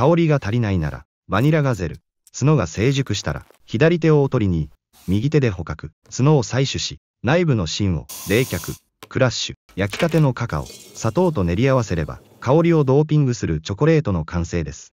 香りが足りないなら、バニラガゼル、角が成熟したら、左手をおとりに、右手で捕獲、角を採取し、内部の芯を、冷却、クラッシュ、焼きたてのカカオ、砂糖と練り合わせれば、香りをドーピングするチョコレートの完成です。